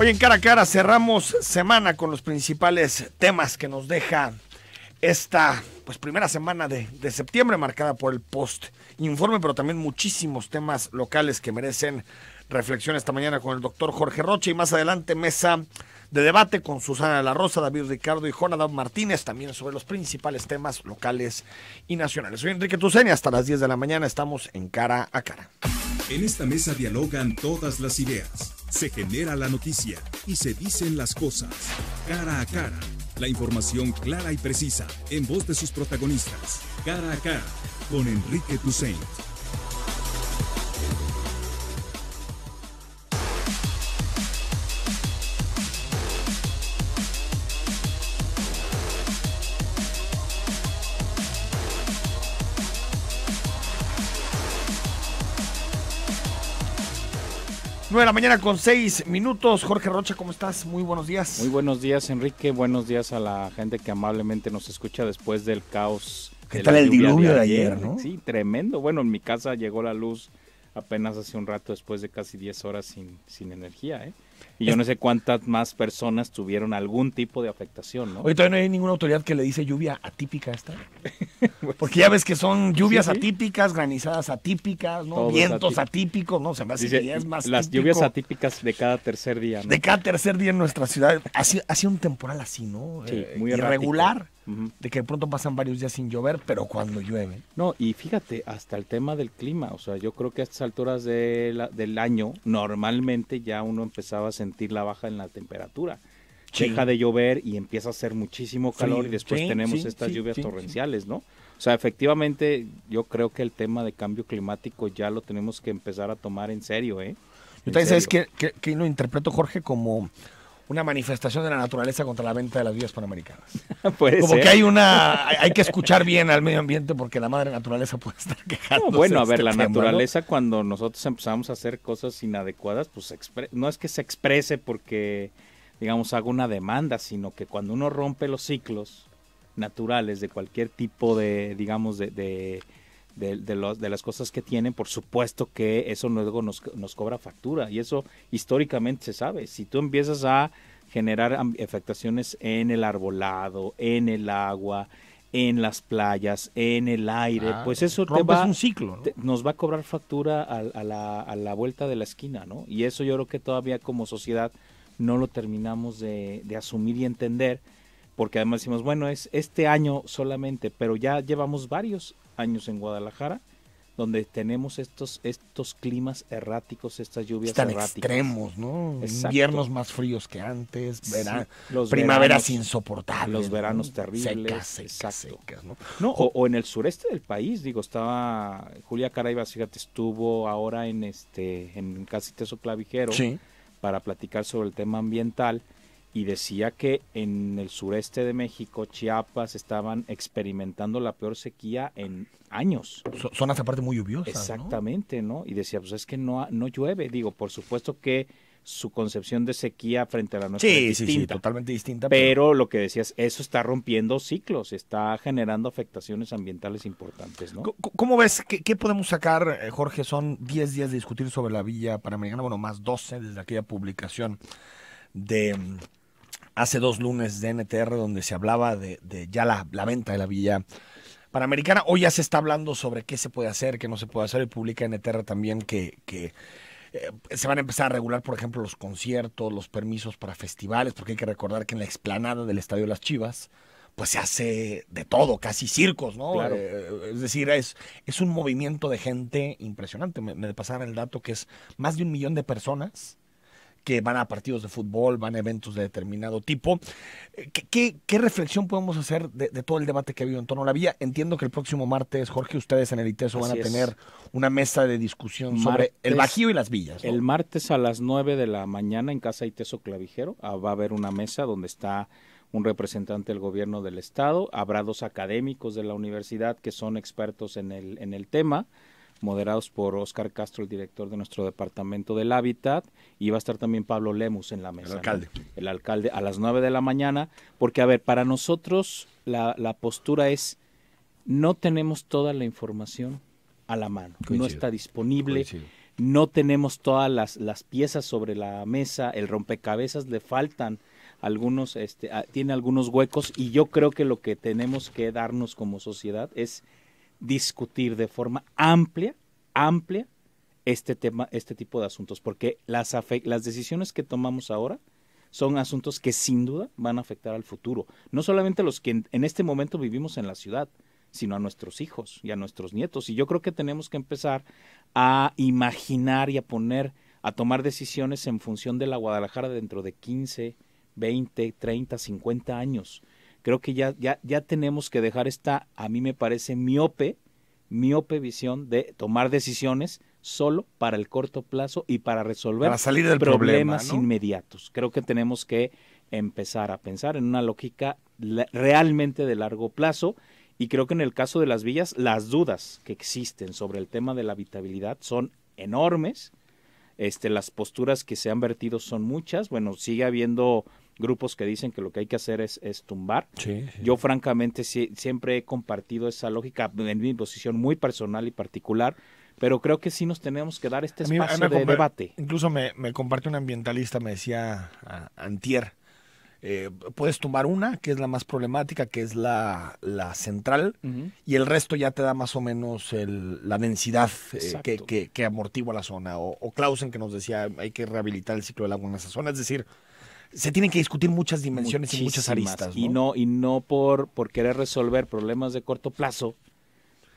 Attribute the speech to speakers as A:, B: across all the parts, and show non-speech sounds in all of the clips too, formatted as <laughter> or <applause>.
A: Hoy en cara a cara cerramos semana con los principales temas que nos deja esta pues primera semana de, septiembre marcada por el post informe, pero también muchísimos temas locales que merecen reflexión esta mañana con el doctor Jorge Roche y más adelante mesa de debate con Susana La Rosa, David Ricardo y Jonathan Martínez, también sobre los principales temas locales y nacionales. Soy Enrique Tuceni, hasta las 10 de la mañana estamos en cara a cara.
B: En esta mesa dialogan todas las ideas se genera la noticia y se dicen las cosas
C: cara a cara. La información clara y precisa en voz de sus protagonistas. Cara
B: a cara con Enrique Toussaint.
A: de la mañana con 6 minutos. Jorge Rocha, ¿cómo estás? Muy buenos días.
B: Muy buenos días, Enrique. Buenos días a la gente que amablemente nos escucha después del caos. ¿Qué tal el diluvio de ayer, Sí, tremendo. Bueno, en mi casa llegó la luz apenas hace un rato después de casi 10 horas sin, sin energía, ¿eh? Y yo no sé cuántas más personas tuvieron algún tipo de afectación, ¿no? Hoy todavía
A: no hay ninguna autoridad que le dice lluvia atípica esta. <laughs>
B: Pues Porque ya ves que son lluvias
A: atípicas, granizadas atípicas, ¿no? vientos atípicos, ¿no? Se me hace que ya
B: es más Las lluvias atípicas de cada tercer día, ¿no? De cada
A: tercer día en nuestra ciudad. sido un temporal así, ¿no? Eh, muy irregular. De que de pronto pasan varios días sin llover, pero cuando
B: llueve. No, y fíjate, hasta el tema del clima. O sea, yo creo que a estas alturas de del año, normalmente ya uno empezaba a sentir sentir la baja en la temperatura. Deja de llover y empieza a hacer muchísimo calor y después tenemos estas lluvias torrenciales, ¿no? O sea, efectivamente yo creo que el tema de cambio climático ya lo tenemos que empezar a tomar en serio, ¿eh? Yo también sabes que,
A: lo interpreto, Jorge, como una manifestación de la naturaleza contra la venta de las vías panamericanas. <laughs> Como que hay una, hay que escuchar bien al medio ambiente porque la madre naturaleza puede estar bueno, a ver, la este naturaleza
B: cuando nosotros empezamos a hacer cosas inadecuadas, pues no es que se exprese porque, digamos, haga una demanda, sino que cuando uno rompe los ciclos naturales de cualquier tipo de, digamos, de de, los, de las cosas que tienen, por supuesto que eso luego nos, nos cobra factura y eso históricamente se sabe. Si tú empiezas a generar afectaciones en el arbolado, en el agua, en las playas, en el aire, ah, pues eso te va, un ciclo, nos va a cobrar factura a, a, la, a, la, vuelta de la esquina, ¿no? Y eso yo creo que todavía como sociedad no lo terminamos de, de, asumir y entender, porque además decimos, bueno, es este año solamente, pero ya llevamos varios años en Guadalajara, donde tenemos estos, estos climas erráticos, estas lluvias Están extremos, ¿no?
A: Inviernos más fríos que antes, primaveras insoportables.
B: Los veranos terribles. Secas, secas, ¿no? o, en el sureste del país, digo, estaba Julia iba fíjate, estuvo ahora en este, en Casiteso Clavijero para platicar sobre el tema ambiental y decía que en el sureste de México, Chiapas, estaban experimentando la peor sequía en años. Son hasta aparte muy lluviosas. Exactamente, ¿no? Y decía, pues es que no, no llueve. Digo, por supuesto que su concepción de sequía frente a la nuestra sí, es distinta. Sí, sí, totalmente distinta. Pero... lo que decías, eso está rompiendo ciclos, está generando afectaciones ambientales importantes, ¿no?
A: ¿Cómo ves? ¿Qué, qué podemos sacar, eh, Jorge? Son 10 días de discutir sobre la Villa Panamericana, bueno, más 12 desde aquella publicación de mm, hace dos lunes de NTR donde se hablaba de, ya la, la, venta de la Villa Panamericana. Hoy ya se está hablando sobre qué se puede hacer, qué no se puede hacer y publica NTR también que, que eh, se van a empezar a regular, por ejemplo, los conciertos, los permisos para festivales, porque hay que recordar que en la explanada del Estadio Las Chivas pues se hace de todo, casi circos, ¿no? Claro. Eh, es decir, es, es un movimiento de gente impresionante. Me, me el dato que es más de un millón de personas que van a partidos de fútbol, van a eventos de determinado tipo. Eh, ¿Qué, reflexión podemos hacer de, todo el debate que ha habido en torno a la vía? Entiendo que el próximo martes, Jorge, ustedes en el ITESO van a tener una mesa de
B: discusión sobre el Bajío y las villas. El martes a las 9 de la mañana en Casa ITESO Clavijero ah, va a haber una mesa donde está un representante del gobierno del estado, habrá dos académicos de la universidad que son expertos en el, en el tema moderados por Oscar Castro, el director de nuestro departamento del hábitat, y va a estar también Pablo Lemus en la mesa. El alcalde. El alcalde a las 9 de la mañana, porque a ver, para nosotros la, postura es, no tenemos toda la información a la mano, no está disponible. No tenemos todas las, piezas sobre la mesa, el rompecabezas le faltan algunos, este, ah, tiene algunos huecos y yo creo que lo que tenemos que darnos como sociedad es discutir de forma amplia, amplia, este tema, este tipo de asuntos, porque las, decisiones que tomamos ahora son asuntos que sin duda van a afectar al futuro, no solamente a los que en, en este momento vivimos en la ciudad, sino a nuestros hijos y a nuestros nietos. Y yo creo que tenemos que empezar a imaginar y a poner, a tomar decisiones en función de la Guadalajara dentro de 15, 20, 30, 50 años creo que ya, ya, ya tenemos que dejar esta, a mí me parece, miope, miope visión de tomar decisiones solo para el corto plazo y para resolver problemas inmediatos. Creo que tenemos que empezar a pensar en una lógica realmente de largo plazo y creo que en el caso de las villas las dudas que existen sobre el tema de la habitabilidad son enormes. Este, las posturas que se han vertido son muchas. Bueno, sigue habiendo grupos que dicen que lo que hay que hacer es, tumbar. Yo francamente siempre he compartido esa lógica en mi posición muy personal y particular, pero creo que sí nos tenemos que dar este espacio de debate.
A: Incluso me, comparte un ambientalista, me decía
B: Antier, eh,
A: puedes tumbar una, que es la más problemática, que es la, central, y el resto ya te da más o menos la densidad eh, que, que, amortigua la zona. O, o, Clausen que
B: nos decía hay que rehabilitar el ciclo del agua en esa zona. Es
A: decir, se tienen que discutir muchas dimensiones y muchas aristas. Y
B: no, y no por, por querer resolver problemas de corto plazo,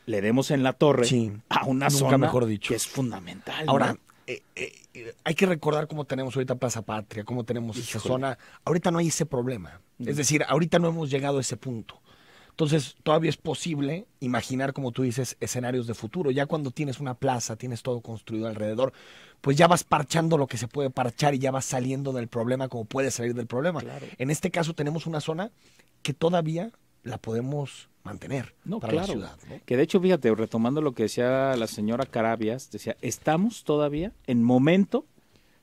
B: le demos en la torre a una zona mejor dicho. que es fundamental. Ahora, eh, eh,
A: eh, hay que recordar cómo tenemos ahorita Plaza Patria, cómo tenemos esa zona. Ahorita no hay ese problema. Es decir, ahorita no hemos llegado a ese punto. Entonces, todavía es posible imaginar, como tú dices, escenarios de futuro. Ya cuando tienes una plaza, tienes todo construido alrededor, pues ya vas parchando lo que se puede parchar y ya vas saliendo del problema como puede salir del problema. En este caso tenemos una zona que todavía la podemos mantener no, para la ciudad.
B: Que de hecho, fíjate, retomando lo que decía la señora Carabias, decía, estamos todavía en momento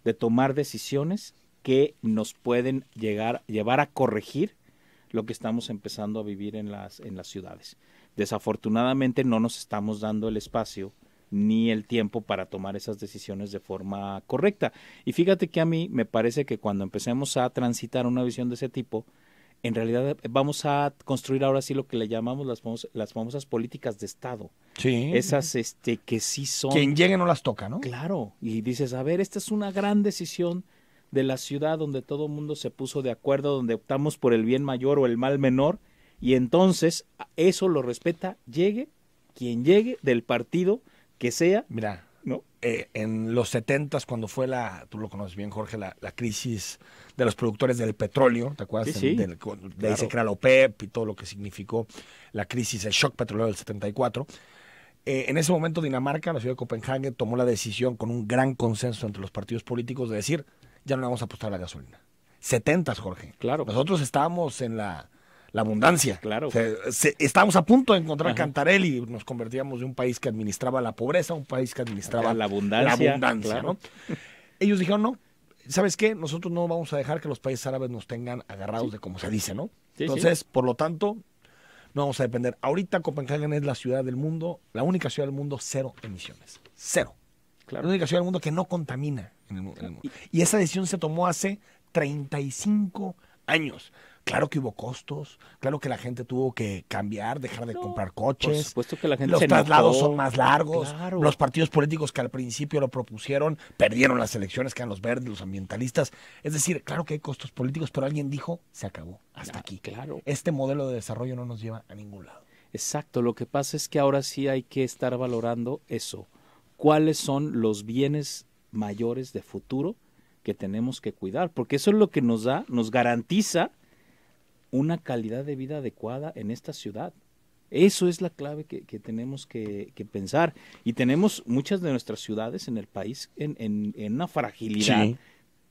B: de tomar decisiones que nos pueden llegar, llevar a corregir lo que estamos empezando a vivir en las, en las ciudades. Desafortunadamente no nos estamos dando el espacio ni el tiempo para tomar esas decisiones de forma correcta. Y fíjate que a mí me parece que cuando empecemos a transitar una visión de ese tipo, en realidad eh, vamos a construir ahora sí lo que le llamamos las, las famosas políticas de Estado.
A: Sí. Esas
B: este, que sí son... Quien llegue no las toca, ¿no? Claro. Y dices, a ver, esta es una gran decisión de la ciudad donde todo el mundo se puso de acuerdo, donde optamos por el bien mayor o el mal menor, y entonces eso lo respeta, llegue quien llegue del partido que sea. Mira, ¿no? Eh, en los 70
A: cuando fue la, tú lo conoces bien Jorge, la, crisis de los productores del petróleo, ¿te acuerdas? Sí, de ahí se y todo lo que significó la crisis, el shock petrolero del 74. Eh, en ese momento Dinamarca, la ciudad de Copenhague, tomó la decisión con un gran consenso entre los partidos políticos de decir, ya no le vamos a apostar a la gasolina. 70, Jorge. Claro. Nosotros estábamos en la, abundancia. Claro. estábamos a punto de encontrar Cantarelli y Nos convertíamos de un país que administraba la pobreza a un país que administraba la abundancia. Ellos dijeron, no, ¿sabes qué? Nosotros no vamos a dejar que los países árabes nos tengan agarrados de como se dice, ¿no? Entonces, por lo tanto, no vamos a depender. Ahorita Copenhagen es la ciudad del mundo, la única ciudad del mundo, cero emisiones. Cero. Claro. La única ciudad del mundo que no contamina. Y, esa decisión se tomó hace 35 años. Claro que hubo costos, claro que la gente tuvo que cambiar, dejar de comprar coches. Por supuesto que la gente Los traslados son más largos. Los partidos políticos que al principio lo propusieron perdieron las elecciones, que quedan los verdes, los ambientalistas. Es decir, claro que hay costos políticos, pero alguien dijo, se acabó,
B: hasta aquí. Claro. Este modelo de desarrollo no nos lleva a ningún lado. Exacto, lo que pasa es que ahora sí hay que estar valorando eso. ¿Cuáles son los bienes mayores de futuro que tenemos que cuidar, porque eso es lo que nos da, nos garantiza una calidad de vida adecuada en esta ciudad. Eso es la clave que, tenemos que, pensar. Y tenemos muchas de nuestras ciudades en el país en, en, en una fragilidad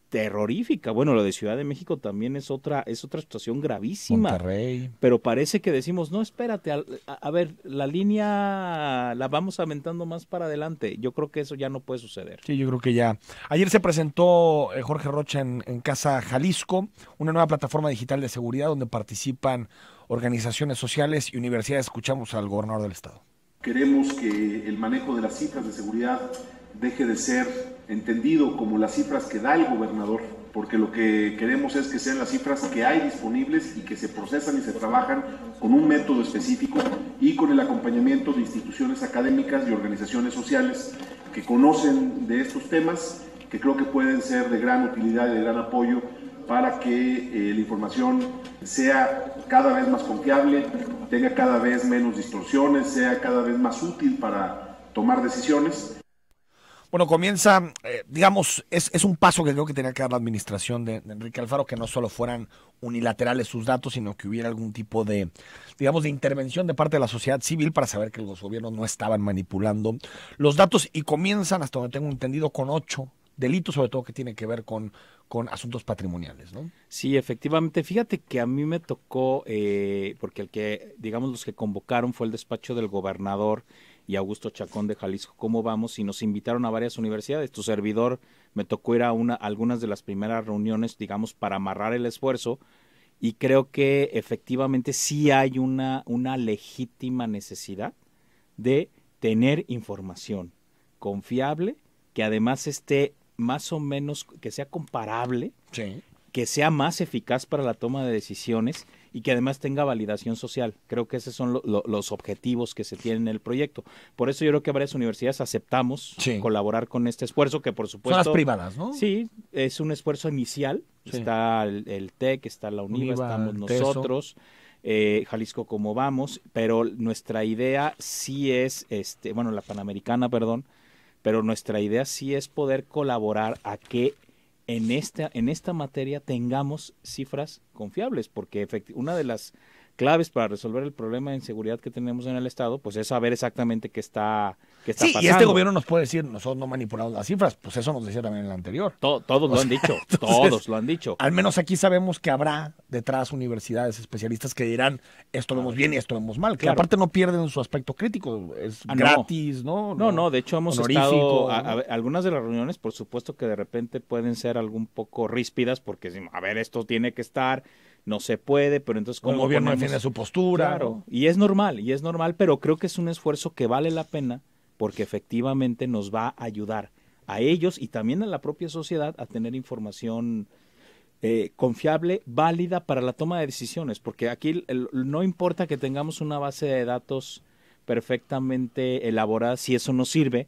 B: terrorífica. Bueno, lo de Ciudad de México también es otra, es otra situación gravísima. Monterrey. Pero parece que decimos, no, espérate, a, ver, la línea la vamos aumentando más para adelante. Yo creo que eso ya no puede suceder.
A: Sí, yo creo que ya. Ayer se presentó eh, Jorge Rocha en, Casa Jalisco, una nueva plataforma digital de seguridad donde participan organizaciones sociales y universidades. Escuchamos al gobernador del estado.
C: Queremos que el manejo de las cifras de seguridad deje de ser entendido como las cifras que da el gobernador, porque lo que queremos es que sean las cifras que hay disponibles y que se procesan y se trabajan con un método específico y con el acompañamiento de
D: instituciones académicas y organizaciones sociales que conocen de estos temas, que creo que pueden ser de gran utilidad y de gran apoyo para que eh, la información sea cada vez más confiable, tenga cada vez menos distorsiones, sea cada
C: vez más útil para tomar decisiones
A: bueno, comienza, eh, digamos, es, es, un paso que creo que tenía que dar la administración de, Enrique Alfaro, que no solo fueran unilaterales sus datos, sino que hubiera algún tipo de, digamos, de intervención de parte de la sociedad civil para saber que los gobiernos no estaban manipulando los datos y comienzan, hasta donde tengo entendido, con ocho delitos, sobre todo que tienen que ver con, con asuntos patrimoniales, ¿no?
B: Sí, efectivamente. Fíjate que a mí me tocó, eh, porque el que, digamos, los que convocaron fue el despacho del gobernador y Augusto Chacón de Jalisco, ¿cómo vamos? Y nos invitaron a varias universidades. Tu servidor me tocó ir a, una, algunas de las primeras reuniones, digamos, para amarrar el esfuerzo. Y creo que efectivamente sí hay una, una legítima necesidad de tener información confiable, que además esté más o menos, que sea comparable, sí que sea más eficaz para la toma de decisiones y que además tenga validación social. Creo que esos son los objetivos que se tienen en el proyecto. Por eso yo creo que varias universidades aceptamos colaborar con este esfuerzo, que por supuesto... Son las privadas, ¿no? Sí, es un esfuerzo inicial. Está el, TEC, está la UNIVA, estamos e nosotros. Eh, Jalisco como vamos, pero nuestra idea sí es, este, bueno, la Panamericana, perdón, pero nuestra idea sí es poder colaborar a que en esta, en esta materia tengamos cifras confiables, porque una de las claves para resolver el problema de inseguridad que tenemos en el Estado, pues es saber exactamente qué está, qué está pasando. Y este gobierno
A: nos puede decir, nosotros no manipulamos las cifras, pues eso nos decía también en el anterior. todos lo han dicho, <laughs> todos lo han dicho. Al menos aquí sabemos que habrá detrás universidades especialistas que dirán, esto lo ah, vemos bien y esto lo vemos mal, que aparte no pierden su aspecto crítico,
B: es ah, gratis, no. ¿no? No, de hecho hemos estado, algunas de las reuniones, por supuesto que de repente pueden ser algún poco ríspidas, porque a ver, esto tiene que estar no se puede, pero entonces como... El gobierno defiende su postura. y es normal, y es normal, pero creo que es un esfuerzo que vale la pena porque efectivamente nos va a ayudar a ellos y también a la propia sociedad a tener información eh, confiable, válida para la toma de decisiones, porque aquí no importa que tengamos una base de datos perfectamente elaborada si eso nos sirve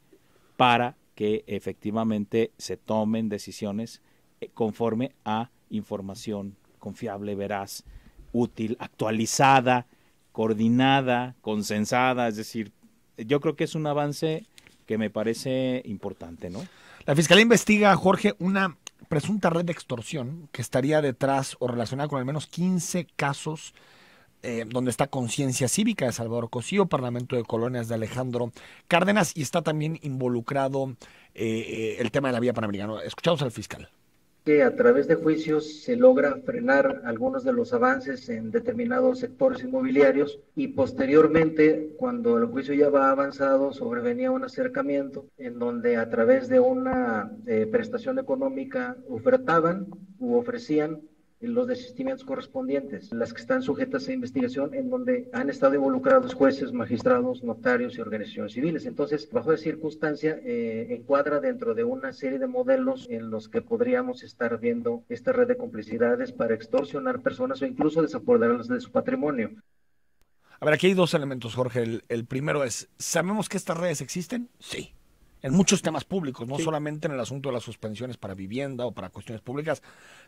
B: para que efectivamente se tomen decisiones eh, conforme a información confiable, veraz, útil, actualizada, coordinada, consensada, es decir, yo creo que es un avance que me parece importante, ¿no? La Fiscalía investiga,
A: Jorge, una presunta red de extorsión que estaría detrás o relacionada con al menos 15 casos eh, donde está Conciencia Cívica de Salvador Cosío, Parlamento de Colonias de Alejandro Cárdenas, y está también involucrado eh, eh, el tema de la vía panamericana. Escuchamos al fiscal
B: que a través de juicios se logra frenar algunos de los avances en determinados sectores inmobiliarios y posteriormente, cuando el juicio ya va avanzado, sobrevenía un acercamiento en donde a través de una eh, prestación económica ofertaban u ofrecían los desistimientos correspondientes, las que están sujetas a investigación en donde han estado involucrados jueces, magistrados, notarios y organizaciones civiles. Entonces, bajo esa circunstancia, eh, encuadra dentro de una serie de modelos en los que podríamos estar viendo esta red de complicidades para extorsionar personas o incluso
E: desapoderarlas de su patrimonio.
A: A ver, aquí hay dos elementos, Jorge. el primero es, ¿sabemos que estas redes existen? Sí en muchos temas públicos, no solamente en el asunto de las suspensiones para vivienda o para cuestiones públicas,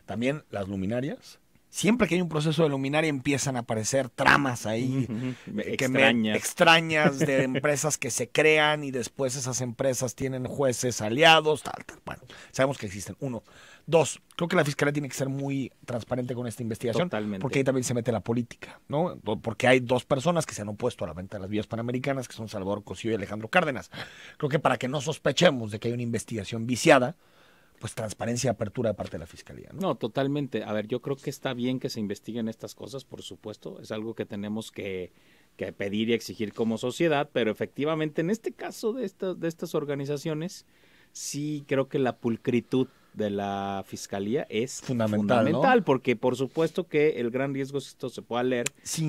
A: también las luminarias, siempre que hay un proceso de luminaria empiezan a aparecer tramas ahí extrañas. de <laughs> empresas que se crean y después esas empresas tienen jueces aliados, Bueno, sabemos que existen. Uno. Dos, creo que la fiscalía tiene que ser muy transparente con esta investigación. Porque ahí también se mete la política, ¿no? Porque hay dos personas que se han opuesto a la venta de las vías panamericanas, que son Salvador Cosío y Alejandro Cárdenas. Creo que para que no sospechemos de que hay una investigación viciada, pues transparencia, y apertura de parte de la fiscalía. ¿no?
B: no, totalmente. A ver, yo creo que está bien que se investiguen estas cosas, por supuesto. Es algo que tenemos que, pedir y exigir como sociedad, pero efectivamente en este caso de, estas de estas organizaciones, sí creo que la pulcritud de la fiscalía es fundamental, porque por supuesto que el gran riesgo es esto se pueda leer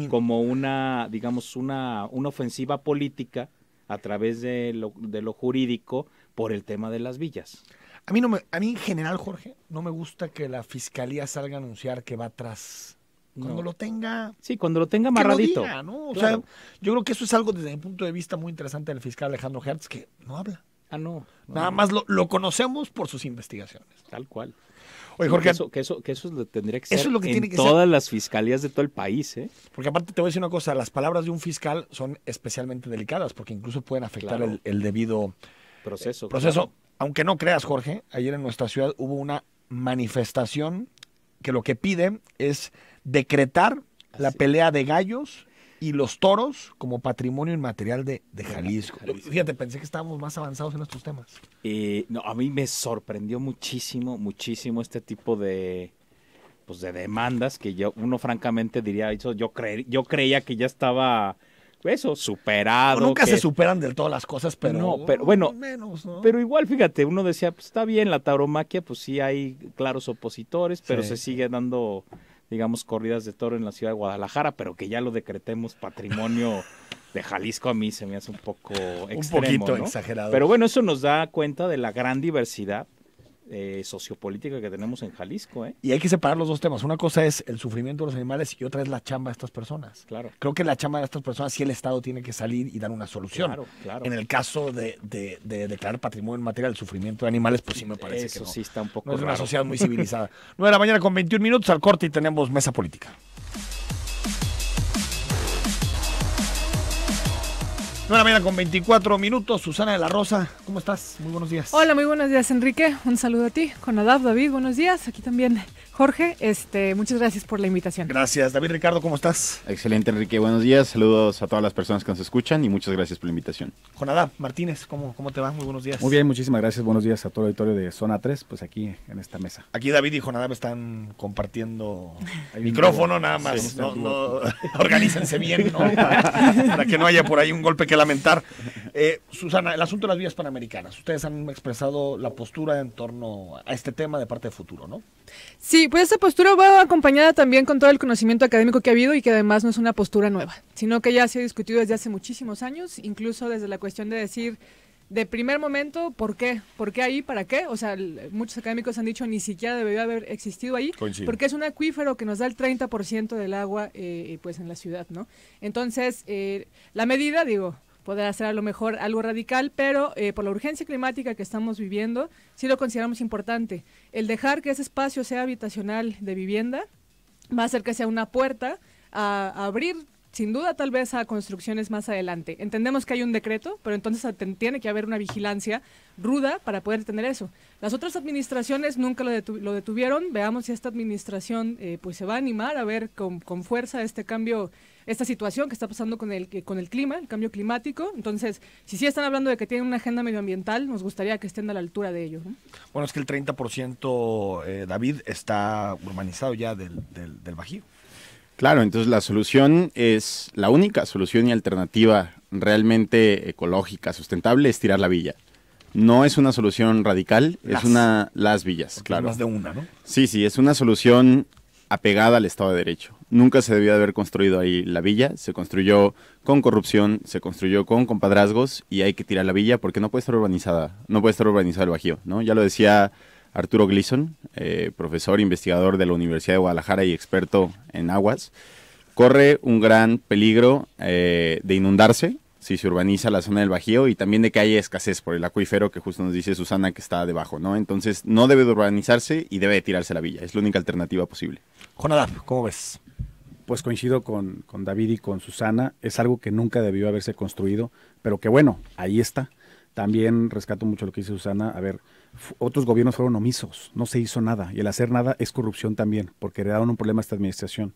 B: como una, digamos, una, una ofensiva política a través de lo, de lo jurídico por el tema de las villas. A mí, no me, a
A: mí en general, Jorge, no me gusta que la fiscalía salga a anunciar que va atrás. Cuando lo tenga. Sí, cuando lo tenga amarradito. Que ¿no? O sea, yo creo que eso es algo desde mi punto de vista muy interesante del fiscal Alejandro Hertz, que no habla. Ah, no. Nada más lo, conocemos por sus investigaciones.
B: Tal cual. Oye, Jorge. Que eso, que eso, que eso tendría que ser eso es lo que tiene que todas las fiscalías de todo el país. ¿eh?
A: Porque aparte te voy a decir una cosa, las palabras de un fiscal son especialmente delicadas porque incluso pueden afectar
B: el, debido proceso. proceso
A: aunque no creas, Jorge, ayer en nuestra ciudad hubo una manifestación que lo que pide es decretar la pelea de gallos y los toros como patrimonio inmaterial de, Jalisco. Fíjate, pensé que estábamos más avanzados en estos temas.
B: Eh, no, a mí me sorprendió muchísimo, muchísimo este tipo de, pues, de demandas que yo, uno francamente diría, yo, yo creía que ya estaba eso, superado. nunca se superan del todo las cosas, pero. pero bueno. Menos, Pero igual, fíjate, uno decía, pues está bien, la tauromaquia, pues sí hay claros opositores, pero se sigue dando, digamos, corridas de toro en la ciudad de Guadalajara, pero que ya lo decretemos patrimonio. de Jalisco a mí se me hace un poco extremo, un poquito exagerado. Pero bueno, eso nos da cuenta de la gran diversidad eh, sociopolítica que tenemos en Jalisco. ¿eh?
A: Y hay que separar los dos temas. Una cosa es el sufrimiento de los animales y otra es la chamba de estas personas. Claro. Creo que la chamba de estas personas sí el Estado tiene que salir y dar una solución. En el caso de, declarar patrimonio en materia del sufrimiento de animales, pues sí me parece que sí está un poco no es una sociedad muy civilizada. 9 <laughs> de la mañana con 21 minutos al corte y tenemos mesa política. 9 con 24 minutos. Susana de la Rosa, ¿cómo estás? Muy buenos días.
E: Hola, muy buenos días, Enrique. Un saludo a ti, con Adab, David, buenos días. Aquí también Jorge, este, muchas gracias por la invitación.
D: Gracias. David Ricardo, ¿cómo estás? Excelente, Enrique. Buenos días. Saludos a todas las personas que nos escuchan y muchas gracias por la invitación.
A: Jonadá Martínez, ¿cómo, ¿cómo te va? Muy buenos días. Muy bien,
C: muchísimas gracias. Buenos días a todo el auditorio de Zona 3, pues aquí en esta
A: mesa. Aquí David y Jonadab están compartiendo el micrófono nada más. no, no, <laughs> organícense bien, ¿no? Para, que no haya por ahí un golpe que lamentar. Eh, Susana, el asunto de las vías panamericanas. Ustedes han expresado la postura en torno a este tema de parte de futuro, ¿no?
E: Sí, Sí, pues esta postura va acompañada también con todo el conocimiento académico que ha habido y que además no es una postura nueva, sino que ya se ha discutido desde hace muchísimos años, incluso desde la cuestión de decir de primer momento, ¿por qué? ¿Por qué ahí? ¿Para qué? O sea, muchos académicos han dicho ni siquiera debió haber existido ahí, porque es un acuífero que nos da el 30% del agua eh, pues en la ciudad, ¿no? Entonces, eh, la medida, digo, poder hacer a lo mejor algo radical, pero eh, por la urgencia climática que estamos viviendo, sí lo consideramos importante. El dejar que ese espacio sea habitacional de vivienda va a hacer que sea una puerta a, abrir sin duda tal vez a construcciones más adelante. Entendemos que hay un decreto, pero entonces tiene que haber una vigilancia ruda para poder tener eso. Las otras administraciones nunca lo, detuvieron. Veamos si esta administración eh, pues se va a animar a ver con, con fuerza este cambio esta situación que está pasando con el, con el clima, el cambio climático. Entonces, si sí están hablando de que tienen una agenda medioambiental, nos gustaría que estén a la altura de ello.
A: Bueno, es que el 30%, eh, David, está urbanizado ya del, del, Bajío.
D: Claro, entonces la solución es, la única solución y alternativa realmente ecológica, sustentable, es tirar la villa. No es una solución radical, es una las villas, claro. Más de una, ¿no? Sí, sí, es una solución apegada al Estado de Derecho. Nunca se debía haber construido ahí la villa, se construyó con corrupción, se construyó con compadrazgos y hay que tirar la villa porque no puede estar urbanizada, no puede estar urbanizada el Bajío, ¿no? Ya lo decía Arturo Gleason, eh, profesor investigador de la Universidad de Guadalajara y experto en aguas, corre un gran peligro eh, de inundarse si se urbaniza la zona del Bajío y también de que haya escasez por el acuífero que justo nos dice Susana que está debajo, ¿no? Entonces no debe de urbanizarse y debe de tirarse la villa, es la única alternativa posible.
A: Jonadab, ¿cómo ves?
C: Pues coincido con, con David y con Susana, es algo que nunca debió haberse construido, pero que bueno, ahí está. También rescato mucho lo que dice Susana, a ver, otros gobiernos fueron omisos, no se hizo nada, y el hacer nada es corrupción también, porque heredaron un problema a esta administración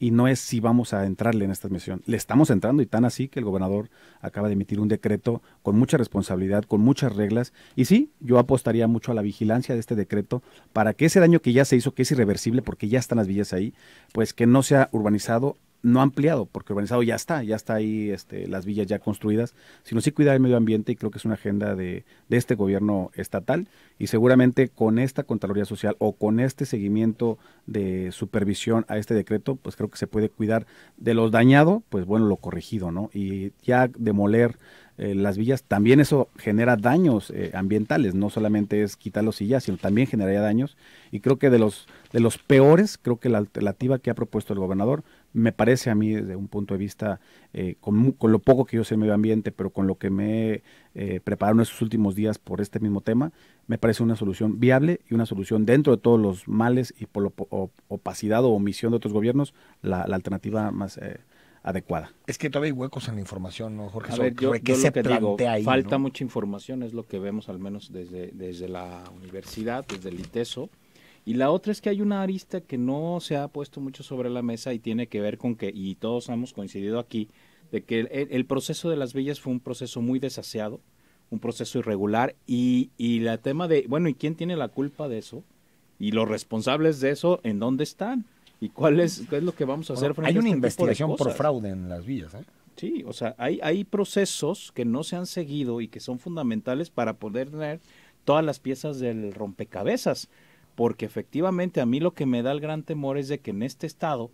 C: y no es si vamos a entrarle en esta misión. Le estamos entrando y tan así que el gobernador acaba de emitir un decreto con mucha responsabilidad, con muchas reglas. Y sí, yo apostaría mucho a la vigilancia de este decreto para que ese daño que ya se hizo, que es irreversible porque ya están las villas ahí, pues que no sea urbanizado no ampliado, porque urbanizado ya está, ya está ahí este, las villas ya construidas, sino sí cuidar el medio ambiente y creo que es una agenda de, este gobierno estatal y seguramente con esta Contraloría Social o con este seguimiento de supervisión a este decreto, pues creo que se puede cuidar de los dañado, pues bueno, lo corregido, ¿no? Y ya demoler eh, las villas, también eso genera daños eh, ambientales, no solamente es quitarlos y ya, sino también generaría daños. Y creo que de los, de los peores, creo que la alternativa que ha propuesto el gobernador me parece a mí desde un punto de vista, eh, con, lo poco que yo sé en medio ambiente, pero con lo que me he eh, preparado en estos últimos días por este mismo tema, me parece una solución viable y una solución dentro de todos los males y por la opacidad o omisión de otros gobiernos, la, alternativa más... Eh, adecuada.
A: Es que todavía hay huecos en la información, ¿no, Jorge?
C: se que falta
B: mucha información, es lo que vemos al menos desde, desde la universidad, desde el ITESO, y la otra es que hay una arista que no se ha puesto mucho sobre la mesa y tiene que ver con que, y todos hemos coincidido aquí, de que el, proceso de las villas fue un proceso muy desaseado, un proceso irregular, y, y tema de, bueno, ¿y quién tiene la culpa de eso? Y los responsables de eso, ¿en dónde están? ¿Y cuál es, qué es lo que vamos a hacer? hay una este investigación por fraude
A: en las villas, ¿eh?
B: Sí, o sea, hay, hay procesos que no se han seguido y que son fundamentales para poder tener todas las piezas del rompecabezas porque efectivamente a mí lo que me da el gran temor es de que en este estado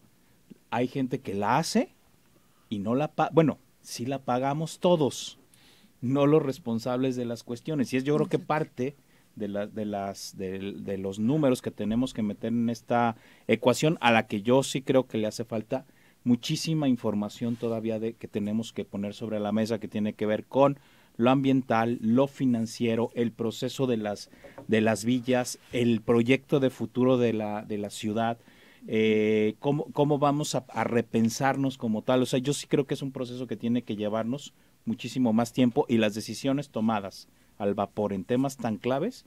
B: hay gente que la hace y no la paga. Bueno, sí la pagamos todos, no los responsables de las cuestiones. Y es yo creo que parte de, de, las, de los números que tenemos que meter en esta ecuación, a la que yo sí creo que le hace falta muchísima información todavía de, que tenemos que poner sobre la mesa que tiene que ver con lo ambiental, lo financiero, el proceso de las, de las villas, el proyecto de futuro de la, de la ciudad, eh, cómo, cómo, vamos a, a, repensarnos como tal. O sea, yo sí creo que es un proceso que tiene que llevarnos muchísimo más tiempo y las decisiones tomadas al vapor en temas tan claves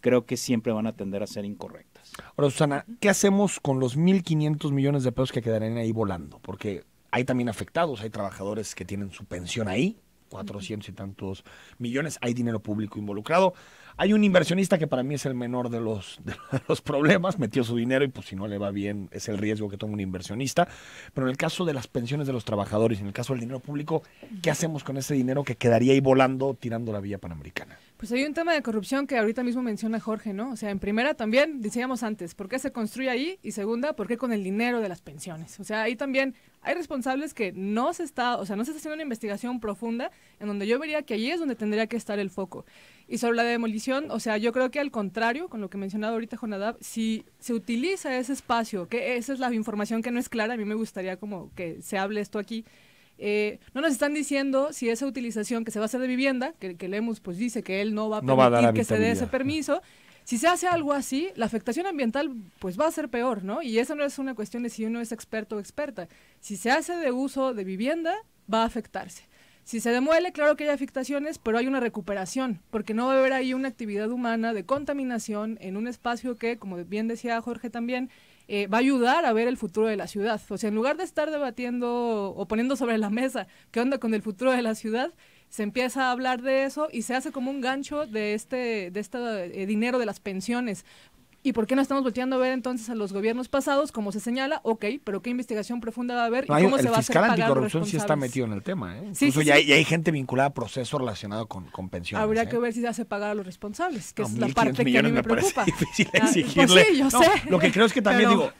B: creo que siempre van a tender a ser incorrectas.
A: Ahora, Susana, ¿qué hacemos con los 1.500 millones de pesos que quedarán ahí volando? Porque hay también afectados, hay trabajadores que tienen su pensión ahí, cuatrocientos y tantos millones. Hay dinero público involucrado. Hay un inversionista que para mí es el menor <laughs> de los, problemas, metió su dinero y pues si no le va bien es el riesgo que toma un inversionista. Pero en el caso de las pensiones de los trabajadores, en el caso del dinero público, ¿qué hacemos con ese dinero que quedaría ahí volando tirando la vía panamericana?
E: Pues hay un tema de corrupción que ahorita mismo menciona Jorge, ¿no? O sea, en primera también, decíamos antes, ¿por qué se construye ahí? Y segunda, ¿por qué con el dinero de las pensiones? O sea, ahí también hay responsables que no se está, o sea, no se está haciendo una investigación profunda en donde yo vería que allí es donde tendría que estar el foco. Y sobre la demolición, o sea, yo creo que al contrario, con lo que mencionado ahorita Jonadab, si se utiliza ese espacio, que esa es la información que no es clara, a mí me gustaría como que se hable esto aquí, eh, no nos están diciendo si esa utilización que se va a hacer de vivienda, que, que Lemus pues dice que él no va a permitir que se dé ese permiso, si se hace algo así, la afectación ambiental pues va a ser peor, ¿no? Y esa no es una cuestión de si uno es experto o experta. Si se hace de uso de vivienda, va a afectarse. Si se demuele, claro que hay afectaciones, pero hay una recuperación, porque no va a haber ahí una actividad humana de contaminación en un espacio que, como bien decía Jorge también, eh, va a ayudar a ver el futuro de la ciudad. O sea, en lugar de estar debatiendo o poniendo sobre la mesa qué onda con el futuro de la ciudad, se empieza a hablar de eso y se hace como un gancho de este, de este eh, dinero de las pensiones ¿Y por qué no estamos volteando a ver entonces a los gobiernos pasados, como se señala? Ok, pero ¿qué investigación profunda va a haber? ¿Y cómo se va a hacer anticorrupción sí está metido
A: en el tema. ¿eh? Incluso ya, Hay, gente vinculada a procesos relacionados con, con, pensiones. Habría ¿eh? que ver
E: si se hace pagar a los responsables, que es la parte que a mí me, preocupa. <laughs> Difícil ah, pues exigirle. sí, yo sé. Lo que creo es que también digo,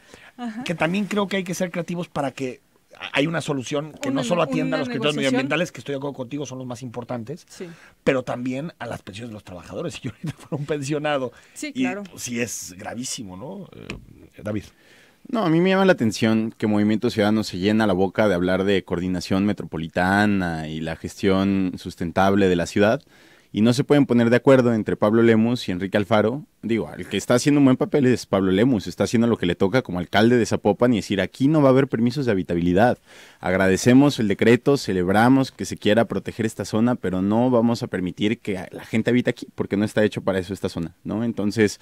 E: que
A: también creo que hay que ser creativos para que hay una solución que no solo atienda a los criterios medioambientales, que estoy de acuerdo contigo, son los más importantes, pero también a las pensiones de los trabajadores. <laughs> Si yo ahorita fuera un pensionado, sí, claro. Pues, sí es gravísimo, ¿no? Eh,
D: David. No, a mí me llama la atención que Movimiento Ciudadano se llena la boca de hablar de coordinación metropolitana y la gestión sustentable de la ciudad, y no se pueden poner de acuerdo entre Pablo Lemus y Enrique Alfaro. Digo, el que está haciendo un buen papel es Pablo Lemus, está haciendo lo que le toca como alcalde de Zapopan y decir, aquí no va a haber permisos de habitabilidad. Agradecemos el decreto, celebramos que se quiera proteger esta zona, pero no vamos a permitir que la gente habite aquí porque no está hecho para eso esta zona, ¿no? Entonces,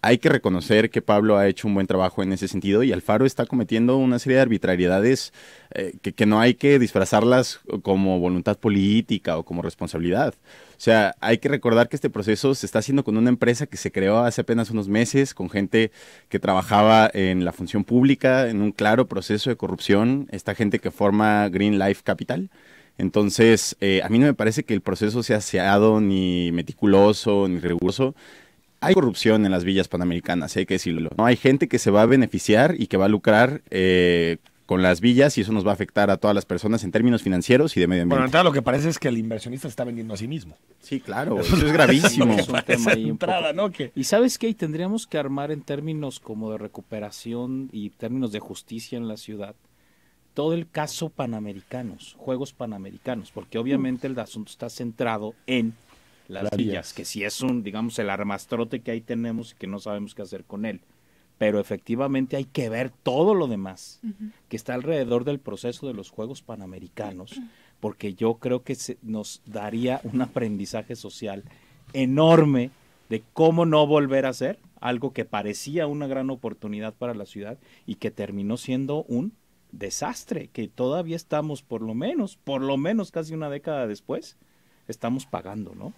D: hay que reconocer que Pablo ha hecho un buen trabajo en ese sentido y Alfaro está cometiendo una serie de arbitrariedades eh, que, no hay que disfrazarlas como voluntad política o como responsabilidad. O sea, hay que recordar que este proceso se está haciendo con una empresa que se creó hace apenas unos meses, con gente que trabajaba en la función pública, en un claro proceso de corrupción, esta gente que forma Green Life Capital. Entonces, eh, a mí no me parece que el proceso sea aseado, ni meticuloso, ni riguroso hay corrupción en las villas panamericanas, ¿eh? hay que decirlo. No hay gente que se va a beneficiar y que va a lucrar eh, con las villas y eso nos va a afectar a todas las personas en términos financieros y de medio ambiente. Bueno,
A: realidad lo que parece es que el inversionista está vendiendo a sí mismo. Sí, claro, eso, es <laughs> gravísimo. un tema
B: Y sabes qué, tendríamos que armar en términos como de recuperación y términos de justicia en la ciudad todo el caso panamericanos, Juegos Panamericanos, porque obviamente el asunto está centrado en las villas, que si es un, digamos, el armastrote que ahí tenemos y que no sabemos qué hacer con él. Pero efectivamente hay que ver todo lo demás que está alrededor del proceso de los Juegos Panamericanos, porque yo creo que nos daría un aprendizaje social enorme de cómo no volver a hacer algo que parecía una gran oportunidad para la ciudad y que terminó siendo un desastre, que todavía estamos por lo menos, por lo menos casi una década después, estamos pagando, ¿no?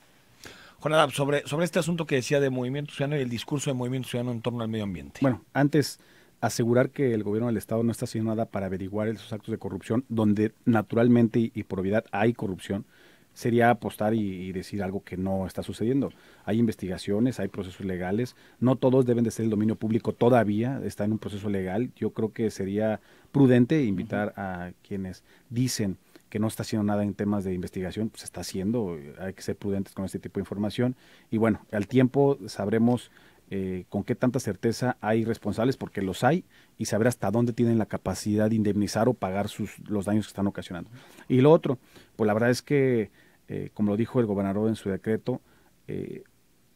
A: sobre, sobre este asunto que decía de Movimiento Ciudadano y el discurso de Movimiento Ciudadano en torno al medio ambiente.
C: Bueno, antes asegurar que el gobierno del Estado no está haciendo nada para averiguar esos actos de corrupción, donde naturalmente y, por obviedad hay corrupción, sería apostar y, decir algo que no está sucediendo. Hay investigaciones, hay procesos legales, no todos deben de ser el dominio público todavía, está en un proceso legal. Yo creo que sería prudente invitar a quienes dicen que no está haciendo nada en temas de investigación, pues está haciendo, hay que ser prudentes con este tipo de información. Y bueno, al tiempo sabremos eh, con qué tanta certeza hay responsables, porque los hay, y saber hasta dónde tienen la capacidad de indemnizar o pagar sus, los daños que están ocasionando. Y lo otro, pues la verdad es que, eh, como lo dijo el gobernador en su decreto, eh,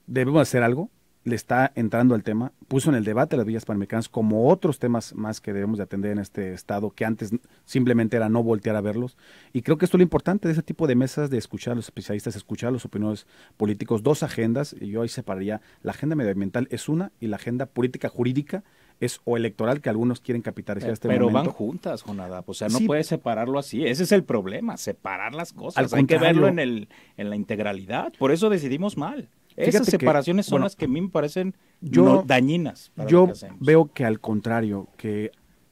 C: debemos hacer algo, le está entrando al tema, puso en el debate las villas panamericanas como otros temas más que debemos de atender en este estado que antes simplemente era no voltear a verlos. Y creo que esto es lo importante de ese tipo de mesas, de escuchar a los especialistas, escuchar a los opiniones políticos, dos agendas, y yo ahí separaría, la agenda medioambiental es una y la agenda política jurídica es o electoral que algunos quieren capitalizar eh, este pero momento. van
B: juntas, Jonadá, O sea, no puede puedes separarlo así. Ese es el problema, separar las cosas. Hay que verlo en, el, en la integralidad. Por eso decidimos mal. Esas separaciones son las que a mí me parecen yo, dañinas. yo
C: veo que al contrario, que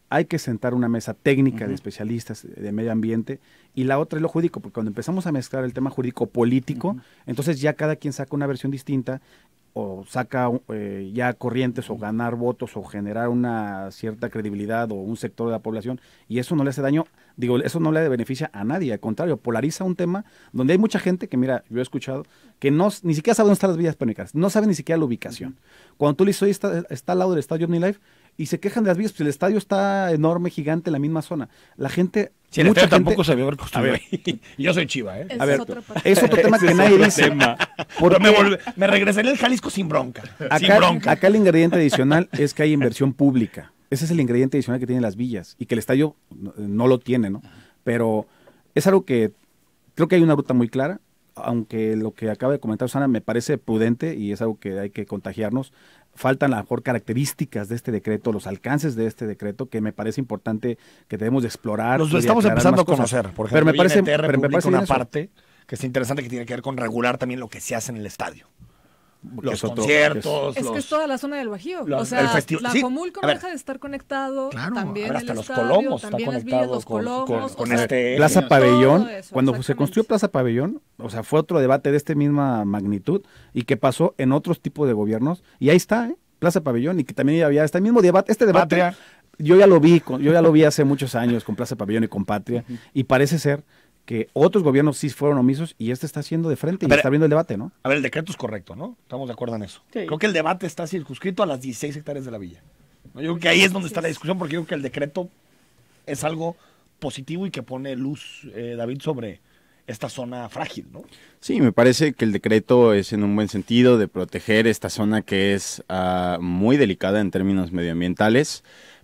C: hay que sentar una mesa técnica de especialistas de medio ambiente y la otra es lo jurídico, porque cuando empezamos a mezclar el tema jurídico político, entonces ya cada quien saca una versión distinta o saca eh, ya corrientes o ganar votos o generar una cierta credibilidad o un sector de la población y eso no le hace daño, digo, eso no le beneficia a nadie, al contrario, polariza un tema donde hay mucha gente que, mira, yo he escuchado que no, ni siquiera sabe dónde están las vías pánicas no sabe ni siquiera la ubicación. Cuando tú le dices, está, está al lado del estadio OmniLife, Life, y se quejan de las villas, pues el estadio está enorme, gigante, en la misma zona. La gente... Si el mucha tampoco se <laughs>
A: yo soy chiva, ¿eh? A ver, es otro, otro tema que nadie dice. me, me, regresaré al Jalisco sin bronca. Acá, sin bronca.
C: acá el ingrediente adicional es que hay inversión pública. Ese es el ingrediente adicional que tienen las villas y que el estadio no, lo tiene, ¿no? Pero es algo que creo que hay una ruta muy clara aunque lo que acaba de comentar Susana me parece prudente y es algo que hay que contagiarnos, faltan a lo mejor características de este decreto, los alcances de este decreto, que me parece importante que debemos explorar. Los estamos empezando a conocer, por ejemplo. Pero me parece, pero una parte
A: que es interesante que tiene que ver con regular también lo que se hace en el estadio los conciertos. Es que es
E: toda la zona del Bajío. La, o sea, la Comulco deja de estar conectado. también los estadio, también los con, con, este,
C: Plaza Pabellón. cuando se construyó Plaza Pabellón, o sea, fue otro debate de esta misma magnitud y que pasó en otros tipos de gobiernos. Y ahí está, ¿eh? Plaza Pabellón, y que también había este mismo debate, este debate. Yo ya lo vi, yo ya lo vi hace muchos años con Plaza Pabellón y con Patria, y parece ser que otros gobiernos sí fueron omisos y este está haciendo de frente y está abriendo el debate, ¿no?
A: A ver, el decreto es correcto, ¿no? Estamos de acuerdo en eso. Creo que el debate está circunscrito a las 16 hectáreas de la villa. Yo creo que ahí es donde está la discusión porque yo creo que el decreto es algo positivo y que pone luz, eh, David, sobre esta zona frágil, ¿no?
D: Sí, me parece que el decreto es en un buen sentido de proteger esta zona que es ah, muy delicada en términos medioambientales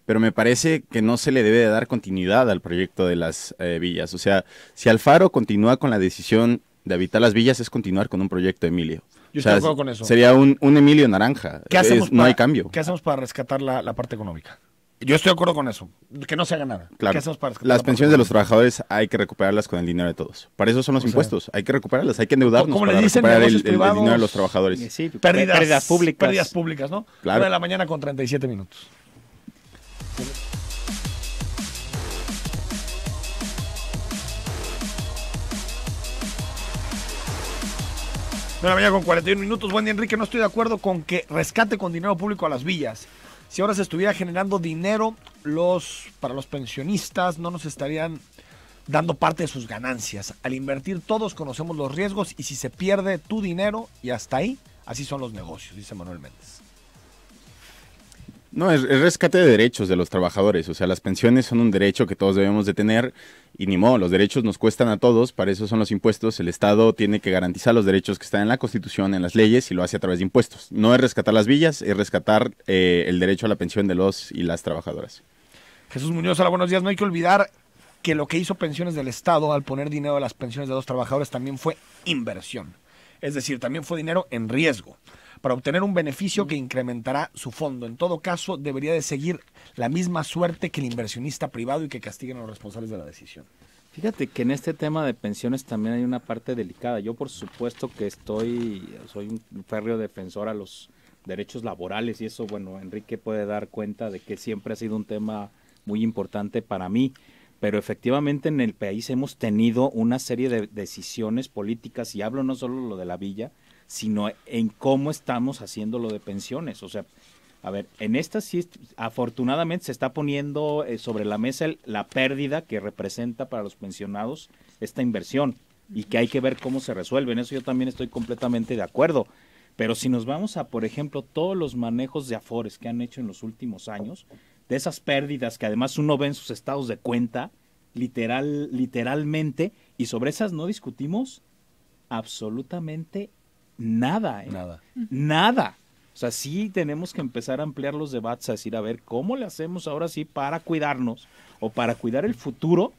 D: pero me parece que no se le debe dar continuidad al proyecto de las eh, villas. O sea, si Alfaro continúa con la decisión de habitar las villas, es continuar con un proyecto de Emilio. Yo estoy de acuerdo con eso. Sería un, Emilio Naranja. no hay cambio. ¿Qué
A: hacemos para rescatar la, parte económica?
D: Yo estoy de acuerdo con eso,
A: que no se haga nada. ¿Qué hacemos para las
D: pensiones de los trabajadores hay que recuperarlas con el dinero de todos. Para eso son los impuestos. hay que recuperarlas, hay que endeudarnos como para dicen, el, dinero de los trabajadores.
A: pérdidas, públicas. Pérdidas públicas, ¿no? Claro. de la mañana con 37 minutos. Bueno, con 41 minutos. Buen día, Enrique. No estoy de acuerdo con que rescate con dinero público a las villas. Si ahora se estuviera generando dinero los, para los pensionistas, no nos estarían dando parte de sus ganancias. Al invertir todos conocemos los riesgos y si se pierde tu dinero y hasta ahí, así son los negocios, dice Manuel Méndez.
D: No, es, rescate de derechos de los trabajadores. O sea, las pensiones son un derecho que todos debemos de tener y ni modo, los derechos nos cuestan a todos, para eso son los impuestos. El Estado tiene que garantizar los derechos que están en la Constitución, en las leyes y lo hace a través de impuestos. No es rescatar las villas, es rescatar eh, el derecho a la pensión de los y las trabajadoras.
A: Jesús Muñoz, hola, buenos días. No hay que olvidar que lo que hizo pensiones del Estado al poner dinero a las pensiones de los trabajadores también fue inversión. Es decir, también fue dinero en riesgo para obtener un beneficio que incrementará su fondo. En todo caso, debería de seguir la misma suerte que el inversionista privado y que castiguen a los
B: responsables de la decisión. Fíjate que en este tema de pensiones también hay una parte delicada. Yo por supuesto que estoy, soy un férreo defensor a los derechos laborales y eso, bueno, Enrique puede dar cuenta de que siempre ha sido un tema muy importante para mí. Pero efectivamente en el país hemos tenido una serie de decisiones políticas, y hablo no solo lo de la villa, sino en cómo estamos haciendo lo de pensiones. O sea, a ver, en esta sí, afortunadamente se está poniendo eh, sobre la mesa la pérdida que representa para los pensionados esta inversión y que hay que ver cómo se resuelve. En eso yo también estoy completamente de acuerdo. Pero si nos vamos a, por ejemplo, todos los manejos de afores que han hecho en los últimos años, de esas pérdidas que además uno ve en sus estados de cuenta, literal, literalmente, y sobre esas no discutimos absolutamente nada, ¿eh? Nada. Nada. O sea, sí tenemos que empezar a ampliar los debates, a decir, a ver, ¿cómo le hacemos ahora sí para cuidarnos o para cuidar el futuro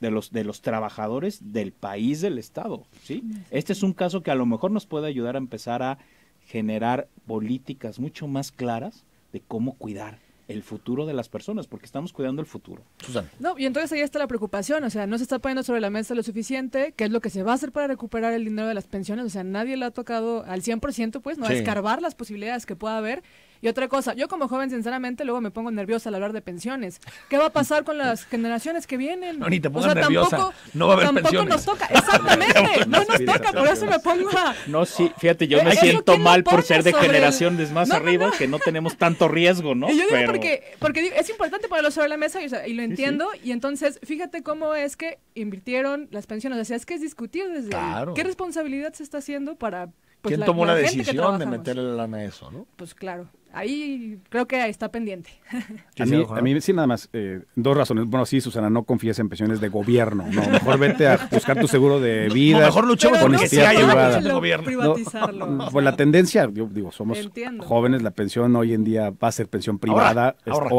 B: de los, de los trabajadores del país, del Estado? ¿sí? Este es un caso que a lo mejor nos puede ayudar a empezar a generar políticas mucho más claras de cómo cuidar el futuro de las personas, porque estamos cuidando el futuro. Susana.
E: No, y entonces ahí está la preocupación, o sea, no se está poniendo sobre la mesa lo suficiente, qué es lo que se va a hacer para recuperar el dinero de las pensiones, o sea, nadie le ha tocado al 100%, pues, no, a escarbar las posibilidades que pueda haber y otra cosa, yo como joven, sinceramente, luego me pongo nerviosa al hablar de pensiones. ¿Qué va a pasar con las generaciones que vienen? No, ni te pongas nerviosa. no va a haber tampoco nos toca, exactamente, <laughs> no nos toca, por eso me pongo a...
B: No, sí, fíjate, yo eh, me siento mal por ser de generaciones más arriba, que no tenemos tanto riesgo, ¿no? Y yo digo porque,
E: porque es importante ponerlo sobre la mesa y, lo entiendo, y entonces, fíjate cómo es que invirtieron las pensiones, o sea, es que es discutir desde claro. qué responsabilidad se está haciendo para... Pues, ¿Quién tomó la, decisión de meterle la lana a eso, no? Pues claro ahí creo que está pendiente. <laughs>
C: A mí, sí, nada más, eh, dos razones. Bueno, sí, Susana, no confíes en pensiones de gobierno. mejor vete a buscar tu seguro de vida. mejor luchemos con no que gobierno. Privatizarlo. pues la tendencia, yo digo, somos jóvenes, la pensión hoy en día va a ser pensión privada.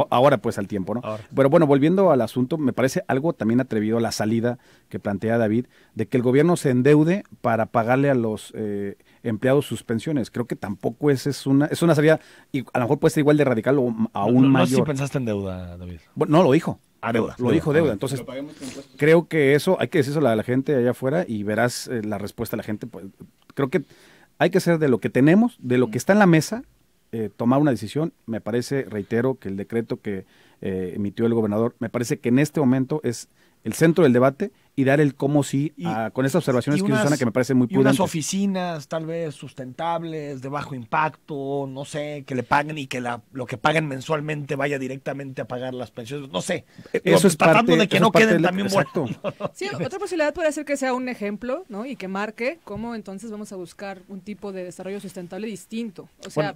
C: Ahora, pues al tiempo, ¿no? Pero bueno, volviendo al asunto, me parece algo también atrevido la salida que plantea David, de que el gobierno se endeude para pagarle a los... Eh, empleados sus pensiones. Creo que tampoco es, es una es una salida, y a lo mejor puede ser igual de radical o aún mayor. No si
A: pensaste en deuda, David.
C: Bueno, no, lo dijo. A ah, deuda. Lo dijo deuda. Ah, Entonces, creo que eso, hay que decir eso a la gente allá afuera y verás eh, la respuesta de la gente. Pues, creo que hay que hacer de lo que tenemos, de lo que está en la mesa, eh, tomar una decisión. Me parece, reitero, que el decreto que eh, emitió el gobernador, me parece que en este momento es el centro del debate y dar el cómo sí ah, con esas observaciones que que me parece muy prudentes. Y unas
A: oficinas tal vez sustentables, de bajo impacto, no sé, que le paguen y que la, lo que paguen mensualmente vaya directamente a pagar las pensiones, no sé.
E: E, eso es tratando de que no
A: queden también muertos. <laughs> sí, otra
E: posibilidad puede ser que sea un ejemplo, ¿no? Y que marque cómo entonces vamos a buscar un tipo de desarrollo sustentable distinto. O sea,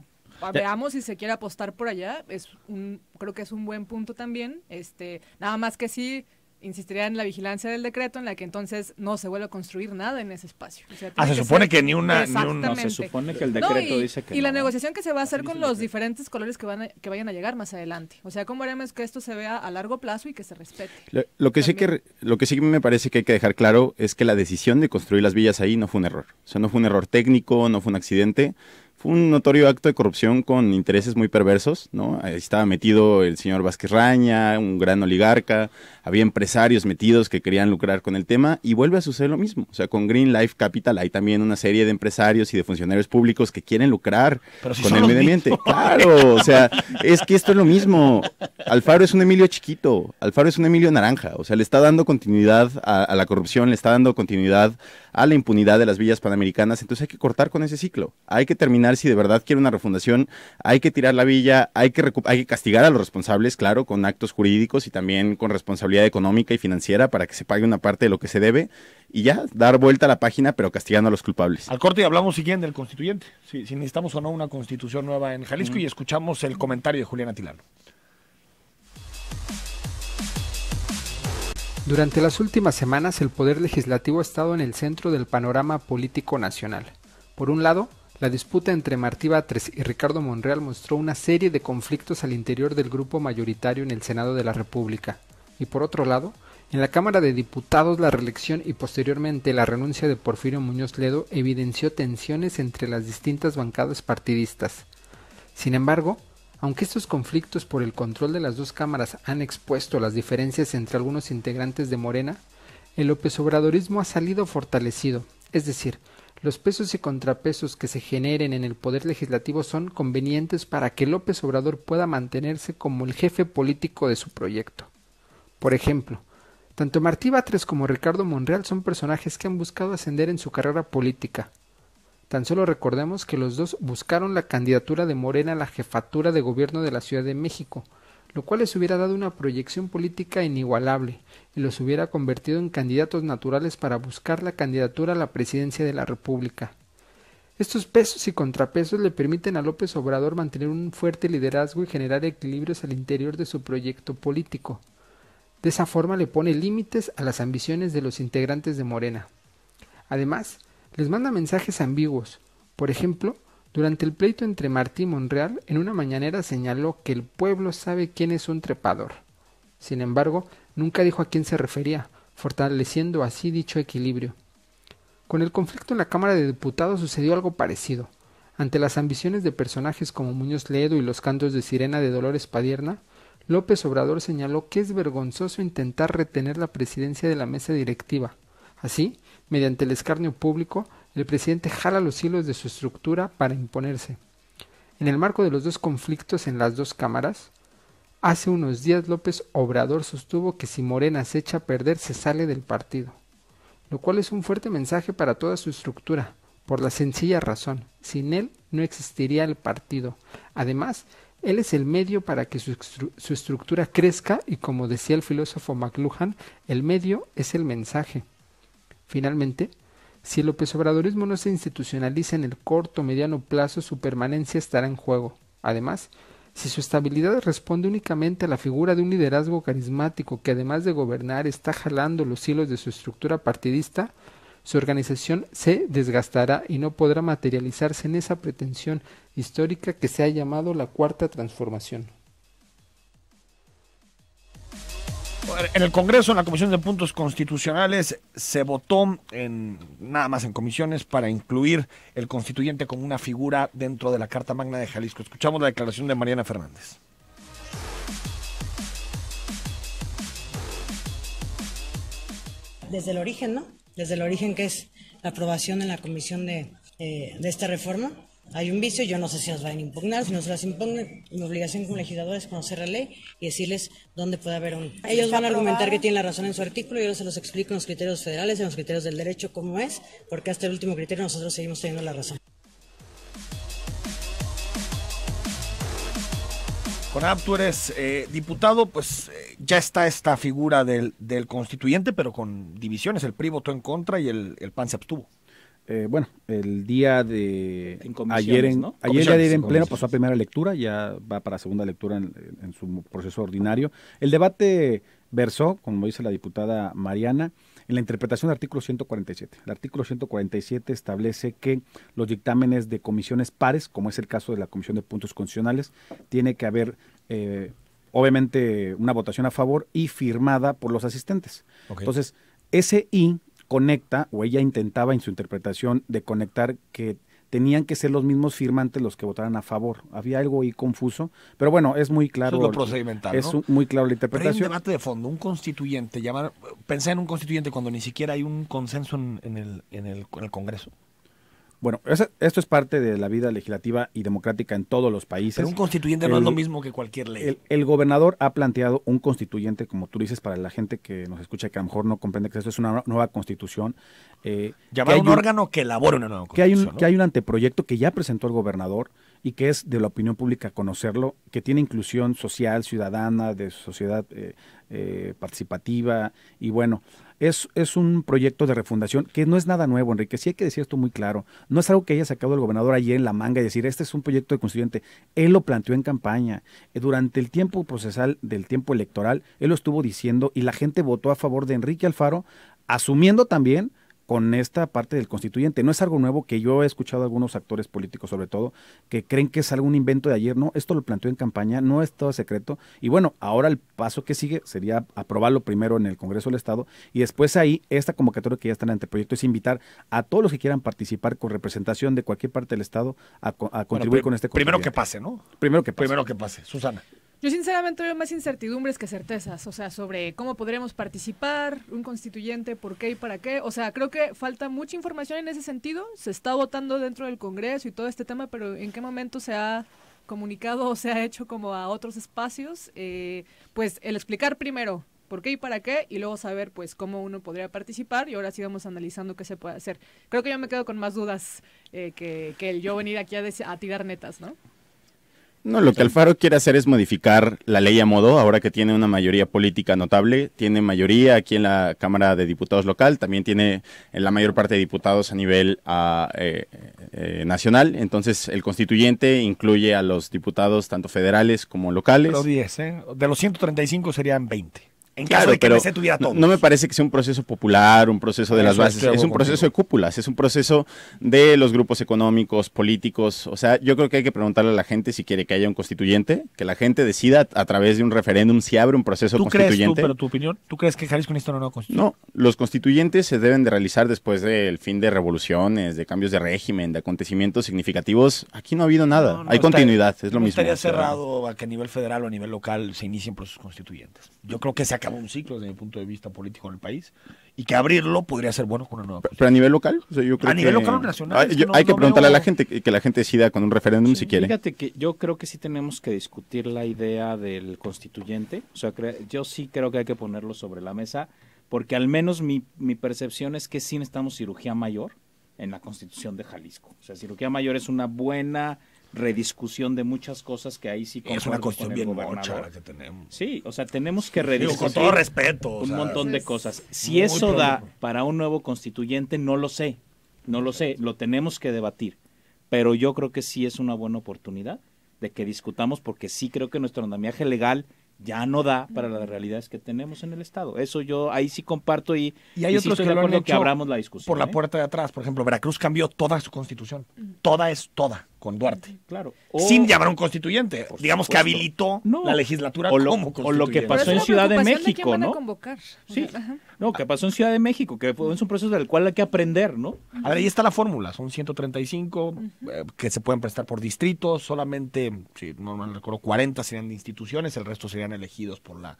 E: veamos si se quiere apostar por allá, es un creo que es un buen punto también. Este, nada más que sí insistiría en la vigilancia del decreto en la que entonces no se vuelve a construir nada en ese espacio. ah, se supone que ni una, no, se supone que el decreto dice que Y la negociación que se va a hacer con los diferentes colores que, van que vayan a llegar más adelante. O sea, cómo haremos que esto se vea a largo plazo y que se respete.
D: Lo, que sí que lo que sí me parece que hay que dejar claro es que la decisión de construir las villas ahí no fue un error. O sea, no fue un error técnico, no fue un accidente, un notorio acto de corrupción con intereses muy perversos, ¿no? Ahí estaba metido el señor Vázquez Raña, un gran oligarca, había empresarios metidos que querían lucrar con el tema y vuelve a suceder lo mismo. O sea, con Green Life Capital hay también una serie de empresarios y de funcionarios públicos que quieren lucrar con el medio ambiente. Claro, o sea, es que esto es lo mismo. Alfaro es un Emilio chiquito, Alfaro es un Emilio naranja, o sea, le está dando continuidad a la corrupción, le está dando continuidad a la impunidad de las villas panamericanas, entonces hay que cortar con ese ciclo, hay que terminar si de verdad quiere una refundación, hay que tirar la villa, hay que, hay que castigar a los responsables, claro, con actos jurídicos y también con responsabilidad económica y financiera para que se pague una parte de lo que se debe y ya, dar vuelta a la página, pero castigando a los culpables.
A: Al corte hablamos siguiente del constituyente, si, necesitamos o no una constitución nueva en Jalisco y escuchamos el comentario de Julián Atilano.
F: Durante las últimas semanas el Poder Legislativo ha estado en el centro del panorama político nacional. Por un lado, la disputa entre Martí Batres y Ricardo Monreal mostró una serie de conflictos al interior del grupo mayoritario en el Senado de la República. Y por otro lado, en la Cámara de Diputados la reelección y posteriormente la renuncia de Porfirio Muñoz Ledo evidenció tensiones entre las distintas bancadas partidistas. Sin embargo, aunque estos conflictos por el control de las dos cámaras han expuesto las diferencias entre algunos integrantes de Morena, el López Obradorismo ha salido fortalecido, es decir, los pesos y contrapesos que se generen en el Poder Legislativo son convenientes para que López Obrador pueda mantenerse como el jefe político de su proyecto. Por ejemplo, tanto Martí Batres como Ricardo Monreal son personajes que han buscado ascender en su carrera política. Tan solo recordemos que los dos buscaron la candidatura de Morena a la jefatura de gobierno de la Ciudad de México, lo cual les hubiera dado una proyección política inigualable y los hubiera convertido en candidatos naturales para buscar la candidatura a la presidencia de la República. Estos pesos y contrapesos le permiten a López Obrador mantener un fuerte liderazgo y generar equilibrios al interior de su proyecto político. De esa forma le pone límites a las ambiciones de los integrantes de Morena. Además, les manda mensajes ambiguos. Por ejemplo, durante el pleito entre Martí y Monreal, en una mañanera señaló que el pueblo sabe quién es un trepador. Sin embargo, nunca dijo a quién se refería, fortaleciendo así dicho equilibrio. Con el conflicto en la Cámara de Diputados sucedió algo parecido. Ante las ambiciones de personajes como Muñoz Ledo y los cantos de sirena de Dolores Padierna, López Obrador señaló que es vergonzoso intentar retener la presidencia de la mesa directiva. Así, mediante el escarnio público, el presidente jala los hilos de su estructura para imponerse. En el marco de los dos conflictos en las dos cámaras, hace unos días López Obrador sostuvo que si Morena se echa a perder se sale del partido, lo cual es un fuerte mensaje para toda su estructura, por la sencilla razón, sin él no existiría el partido. Además, él es el medio para que su, estructura crezca y como decía el filósofo McLuhan, el medio es el mensaje. Finalmente, si el López Obradorismo no se institucionaliza en el corto o mediano plazo, su permanencia estará en juego. Además, si su estabilidad responde únicamente a la figura de un liderazgo carismático que además de gobernar está jalando los hilos de su estructura partidista, su organización se desgastará y no podrá materializarse en esa pretensión histórica que se ha llamado la cuarta transformación. en el Congreso, en la Comisión
A: de Puntos Constitucionales, se votó en nada más en comisiones para incluir el constituyente como una figura dentro de la Carta Magna de Jalisco. Escuchamos la declaración de Mariana Fernández.
E: Desde el origen, ¿no? Desde el origen que es la aprobación en la comisión de, eh, de esta reforma, hay un vicio, yo no sé si nos van a impugnar, si nos las impugnan, mi obligación como legislador es conocer la ley y decirles dónde puede haber un... Ellos van a argumentar que tienen la razón en su artículo, y yo se los explico en los criterios federales, en los criterios del derecho, cómo es, porque hasta el último criterio nosotros seguimos teniendo la razón.
A: Con tú eres eh, diputado, pues eh, ya está esta figura del, constituyente, pero con divisiones. El PRI votó en contra y el PAN se abstuvo. Eh, bueno, el día de ayer, en, ¿no? ayer, en pleno pasó
C: a primera lectura, ya va para segunda lectura en, su proceso ordinario. El debate versó, como dice la diputada Mariana, en la interpretación del artículo 147. El artículo 147 establece que los dictámenes de comisiones pares, como es el caso de la Comisión de Puntos Constitucionales, tiene que haber eh, obviamente una votación a favor y firmada por los asistentes. Entonces, ese I conecta, o ella intentaba en su interpretación de conectar que tenían que ser los mismos firmantes los que votaran a favor. Había algo ahí confuso, pero bueno, es muy claro. es lo procedimental. Es muy claro la interpretación. un
A: debate de fondo, un constituyente, llamar, pensé en un constituyente cuando ni siquiera hay un consenso en, el, en el Congreso.
C: Bueno, esto es parte de la vida legislativa y democrática en todos los países. Pero un constituyente no es lo mismo que cualquier ley. El, gobernador ha planteado un constituyente, como tú dices, para la gente que nos escucha que a lo mejor no comprende que esto es una nueva constitución. Eh, Llamar a un, órgano que elabore una nueva constitución. Que hay, un, que hay un anteproyecto que ya presentó el gobernador y que es de la opinión pública conocerlo, que tiene inclusión social, ciudadana, de sociedad eh, eh, participativa y bueno es, un proyecto de refundación que no es nada nuevo, Enrique. Sí hay que decir esto muy claro. No es algo que haya sacado el gobernador ayer en la manga y decir, este es un proyecto de constituyente. Él lo planteó en campaña. Eh, durante el tiempo procesal del tiempo electoral, él lo estuvo diciendo y la gente votó a favor de Enrique Alfaro, asumiendo también con esta parte del constituyente. No es algo nuevo que yo he escuchado a algunos actores políticos, sobre todo, que creen que es algún invento de ayer. No, esto lo planteó en campaña, no es todo secreto. Y bueno, ahora el paso que sigue sería aprobarlo primero en el Congreso del Estado y después ahí, esta convocatoria que ya está en el anteproyecto es invitar a todos los que quieran participar con representación de cualquier parte del Estado a, contribuir con este Primero que pase, ¿no? Primero que pase.
A: Primero que pase. Susana.
E: Yo sinceramente veo más incertidumbres que certezas, o sea, sobre cómo podremos participar, un constituyente, por qué y para qué. O sea, creo que falta mucha información en ese sentido. Se está votando dentro del Congreso y todo este tema, pero ¿en qué momento se ha comunicado o se ha hecho como a otros espacios? Eh, pues el explicar primero por qué y para qué y luego saber pues cómo uno podría participar y ahora sí vamos analizando qué se puede hacer. Creo que yo me quedo con más dudas eh, que, el yo venir aquí a tirar netas, ¿no? No,
D: lo que Alfaro quiere hacer es modificar la ley a modo, ahora que tiene una mayoría política notable, tiene mayoría aquí en la Cámara de Diputados local, también tiene la mayor parte de diputados a nivel ah, eh, eh, nacional, entonces el constituyente incluye a los diputados tanto federales como locales.
A: 10, ¿eh? De los 135 serían 20. En caso que No, me
D: parece que sea un proceso popular, un proceso de las bases. Es un proceso de cúpulas, es un proceso de los grupos económicos, políticos. O sea, yo creo que hay que preguntarle a la gente si quiere que haya un constituyente, que la gente decida a través de un referéndum si abre un proceso ¿Tú constituyente. Crees, pero
A: tu opinión, ¿tú crees que Jalisco necesita una no
D: No, los constituyentes se deben de realizar después del fin de revoluciones, de cambios de régimen, de acontecimientos significativos. Aquí no ha habido nada. hay continuidad, es lo mismo. Estaría cerrado
A: a que a nivel federal o a nivel local se inicien procesos constituyentes. Yo creo que se acabó un ciclo desde mi punto de vista político en el país y que abrirlo podría ser bueno con una nueva.
D: Pero a nivel local, a nivel local o nacional. hay que preguntarle a la gente que, que la gente decida con un referéndum si quiere.
B: Fíjate que yo creo que sí tenemos que discutir la idea del constituyente, o sea, yo sí creo que hay que ponerlo sobre la mesa porque al menos mi, mi percepción es que sí necesitamos cirugía mayor en la Constitución de Jalisco. O sea, cirugía mayor es una buena rediscusión de muchas cosas que ahí sí es una cuestión bien que tenemos sí o sea tenemos que rediscutir con todo respeto un montón de cosas si eso da para un nuevo constituyente no lo sé no lo sé lo tenemos que debatir pero yo creo que sí es una buena oportunidad de que discutamos porque sí creo que nuestro andamiaje legal ya no da para las realidades que tenemos en el Estado. Eso yo ahí sí comparto y, y hay otros que, abramos la discusión. Por la ¿eh? puerta
A: de atrás, por ejemplo, Veracruz cambió toda su constitución. Mm. Toda es toda con Duarte. Claro. sin llamar a un constituyente. Digamos que habilitó
B: la legislatura o lo, O lo que pasó en Ciudad de México, ¿no?
A: convocar. Sí.
B: No, que pasó en Ciudad de México, que es un proceso del cual hay que aprender, ¿no? A ver, ahí está la fórmula. Son
A: 135 eh, que se pueden prestar por distritos. Solamente, si no me recuerdo, 40 serían de instituciones, el resto serían elegidos por la,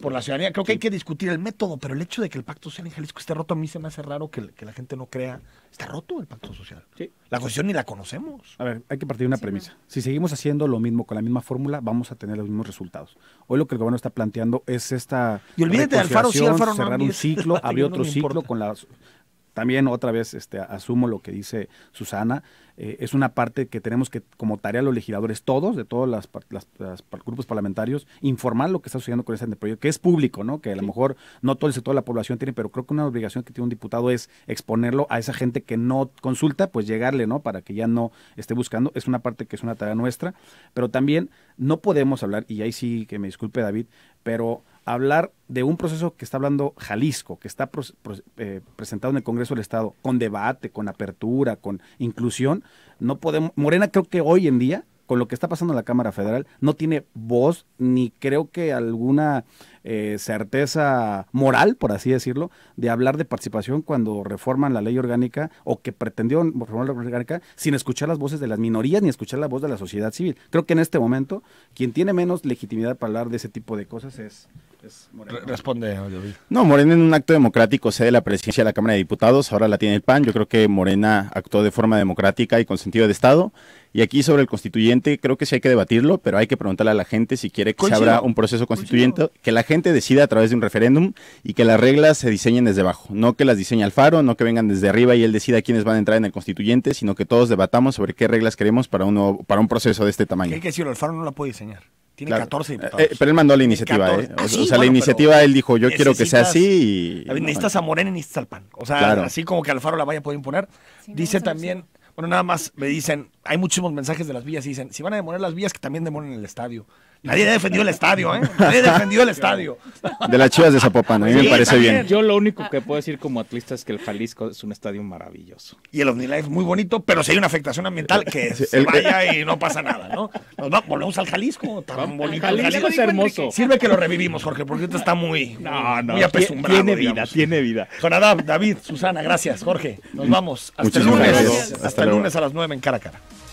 F: Por la ciudadanía. Creo que hay que
A: discutir el método, pero el hecho de que el pacto social en Jalisco esté roto a mí se me hace raro que, que la gente no crea. Está roto el pacto social. Sí.
C: La cuestión ni la conocemos. A ver, hay que partir de una premisa. Si seguimos haciendo lo mismo con la misma fórmula, vamos a tener los mismos resultados. Hoy lo que el gobierno está planteando es esta. Y olvídate de Alfaro, sí, cerrar un ciclo, <laughs> abrir otro ciclo con las también otra vez este, asumo lo que dice Susana, eh, es una parte que tenemos que, como tarea los legisladores todos, de todos los las, grupos parlamentarios, informar lo que está sucediendo con ese anteproyecto, que es público, ¿no? Que a lo mejor no todo el sector de la población tiene, pero creo que una obligación que tiene un diputado es exponerlo a esa gente que no consulta, pues llegarle, ¿no? Para que ya no esté buscando. Es una parte que es una tarea nuestra, pero también no podemos hablar, y ahí sí que me disculpe David, pero hablar de un proceso que está hablando Jalisco, que está eh, presentado en el Congreso del Estado, con debate, con apertura, con inclusión, no podemos, Morena creo que hoy en día con lo que está pasando en la Cámara Federal, no tiene voz ni creo que alguna eh, certeza moral, por así decirlo, de hablar de participación cuando reforman la ley orgánica o que pretendió reformar la ley orgánica sin escuchar las voces de las minorías ni escuchar la voz de la sociedad civil. Creo que en este momento quien tiene menos legitimidad para hablar de ese tipo de cosas es
A: Morena. Responde,
D: No, Morena en un acto democrático cede la presidencia a la Cámara de Diputados, ahora la tiene el PAN. Yo creo que Morena actuó de forma democrática y con sentido de Estado. Y aquí sobre el constituyente, creo que sí hay que debatirlo, pero hay que preguntarle a la gente si quiere que se abra un proceso constituyente, que la gente decida a través de un referéndum y que las reglas se diseñen desde abajo. No que las diseñe Alfaro, no que vengan desde arriba y él decida quiénes van a entrar en el constituyente, sino que todos debatamos sobre qué reglas queremos para, uno, para un proceso de este tamaño. Hay
A: que decirlo, Alfaro no la puede diseñar. Tiene 14 eh, diputados. Eh, pero él mandó la iniciativa. ¿eh? Ah, o sea, la iniciativa
D: él dijo, yo quiero que sea así. Y... Necesitas
A: a Morena y necesitas al PAN. O sea, así como que Alfaro la vaya a poder imponer. Dice también bueno, nada más me dicen, hay muchísimos mensajes de las vías y dicen, si van a demorar las vías, que también demolen el estadio.
B: Nadie ha defendido el estadio, ¿eh? Nadie defendido el estadio.
D: De las chivas de Zapopan, a mí me parece bien.
B: Yo lo único que puedo decir como atlista es que el Jalisco es un estadio maravilloso. Y el OmniLife es muy bonito, pero
A: si hay una afectación ambiental, que se vaya y no pasa nada, ¿no? Nos vamos, volvemos al Jalisco, tan bonito. Jalisco, Jalisco es hermoso. Sirve que lo revivimos, Jorge, porque esto está muy, apesumbrado. Tiene vida, tiene vida. Adán, David, Susana, gracias, Jorge. Nos vamos. Hasta el lunes. Hasta, el lunes a las 9 en Cara a Cara.